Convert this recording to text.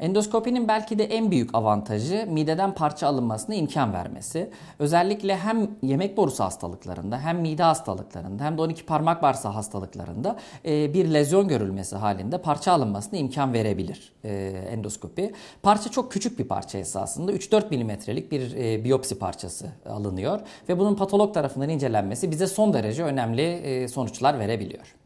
Endoskopinin belki de en büyük avantajı mideden parça alınmasına imkan vermesi. Özellikle hem yemek borusu hastalıklarında hem mide hastalıklarında hem de 12 parmak varsa hastalıklarında e, bir lezyon görülmesi halinde parça alınmasına imkan verebilir e, endoskopi. Parça çok küçük bir parça esasında 3-4 milimetrelik bir e, biyopsi parçası alınıyor ve bunun patolog tarafından incelenmesi bize son derece önemli sonuçlar verebiliyor.